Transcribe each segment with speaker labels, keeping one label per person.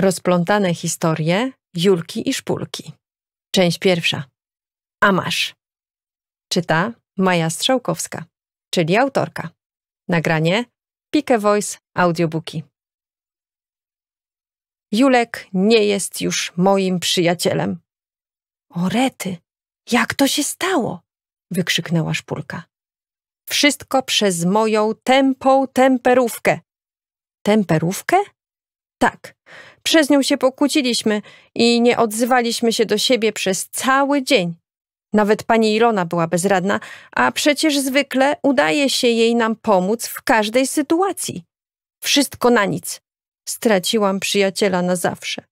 Speaker 1: Rozplątane historie Julki i Szpulki. Część pierwsza. A masz. Czyta Maja Strzałkowska, czyli autorka. Nagranie Pike Voice Audiobooki. Julek nie jest już moim przyjacielem. Orety, jak to się stało? wykrzyknęła Szpulka. Wszystko przez moją tępą temperówkę. Temperówkę? Tak, przez nią się pokłóciliśmy i nie odzywaliśmy się do siebie przez cały dzień. Nawet pani Ilona była bezradna, a przecież zwykle udaje się jej nam pomóc w każdej sytuacji. Wszystko na nic. Straciłam przyjaciela na zawsze,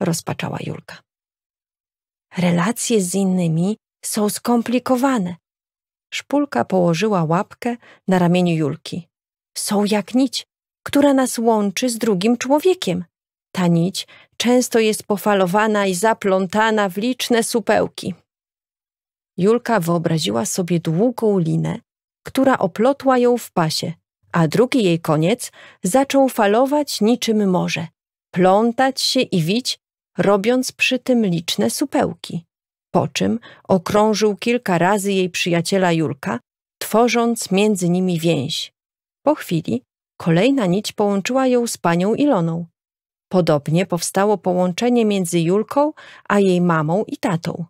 Speaker 1: rozpaczała Julka. Relacje z innymi są skomplikowane. Szpulka położyła łapkę na ramieniu Julki. Są jak nić, która nas łączy z drugim człowiekiem. Ta nić często jest pofalowana i zaplątana w liczne supełki. Julka wyobraziła sobie długą linę, która oplotła ją w pasie, a drugi jej koniec zaczął falować niczym morze, plątać się i wić, robiąc przy tym liczne supełki. Po czym okrążył kilka razy jej przyjaciela Julka, tworząc między nimi więź. Po chwili kolejna nić połączyła ją z panią Iloną, Podobnie powstało połączenie między Julką a jej mamą i tatą.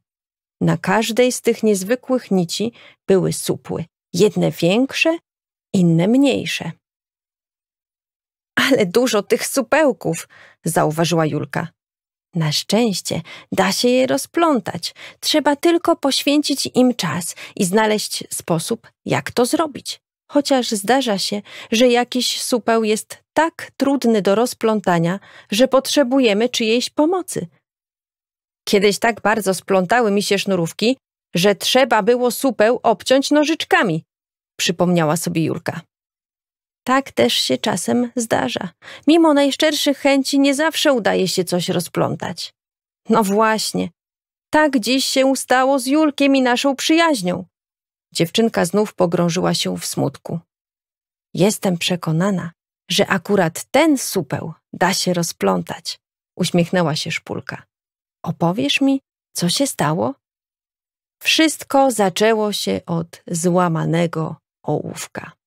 Speaker 1: Na każdej z tych niezwykłych nici były supły, jedne większe, inne mniejsze. Ale dużo tych supełków, zauważyła Julka. Na szczęście da się je rozplątać. Trzeba tylko poświęcić im czas i znaleźć sposób, jak to zrobić. Chociaż zdarza się, że jakiś supeł jest tak trudny do rozplątania, że potrzebujemy czyjejś pomocy. Kiedyś tak bardzo splątały mi się sznurówki, że trzeba było supeł obciąć nożyczkami, przypomniała sobie Jurka. Tak też się czasem zdarza. Mimo najszczerszych chęci nie zawsze udaje się coś rozplątać. No właśnie. Tak dziś się stało z Julkiem i naszą przyjaźnią. Dziewczynka znów pogrążyła się w smutku. Jestem przekonana, że akurat ten supeł da się rozplątać, uśmiechnęła się szpulka. Opowiesz mi, co się stało? Wszystko zaczęło się od złamanego ołówka.